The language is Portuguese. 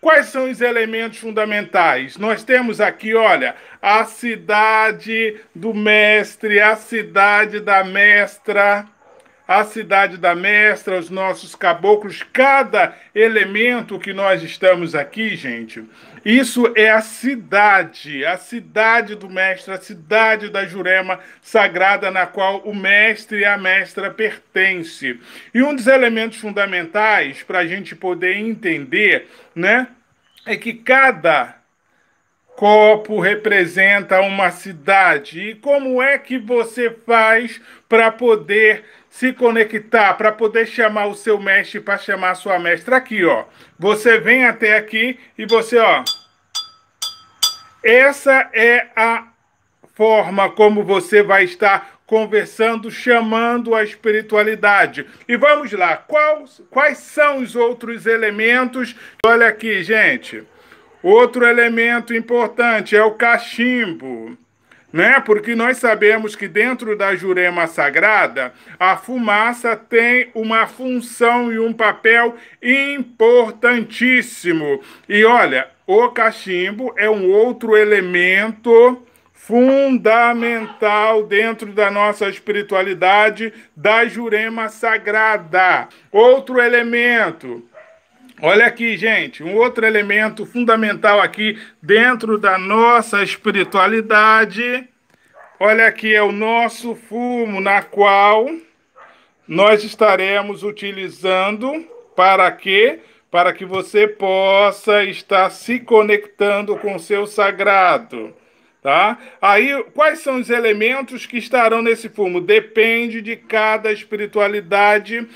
Quais são os elementos fundamentais? Nós temos aqui, olha, a cidade do mestre, a cidade da mestra a cidade da mestra, os nossos caboclos, cada elemento que nós estamos aqui, gente, isso é a cidade, a cidade do mestre, a cidade da Jurema sagrada na qual o mestre e a mestra pertence. E um dos elementos fundamentais para a gente poder entender, né, é que cada copo representa uma cidade. E como é que você faz para poder se conectar, para poder chamar o seu mestre, para chamar a sua mestra aqui, ó. Você vem até aqui e você, ó. Essa é a forma como você vai estar conversando, chamando a espiritualidade. E vamos lá, quais quais são os outros elementos? Olha aqui, gente. Outro elemento importante é o cachimbo, né? Porque nós sabemos que dentro da jurema sagrada, a fumaça tem uma função e um papel importantíssimo. E olha, o cachimbo é um outro elemento fundamental dentro da nossa espiritualidade da jurema sagrada. Outro elemento Olha aqui, gente, um outro elemento fundamental aqui dentro da nossa espiritualidade. Olha aqui, é o nosso fumo, na qual nós estaremos utilizando para quê? Para que você possa estar se conectando com o seu sagrado. Tá? Aí, quais são os elementos que estarão nesse fumo? Depende de cada espiritualidade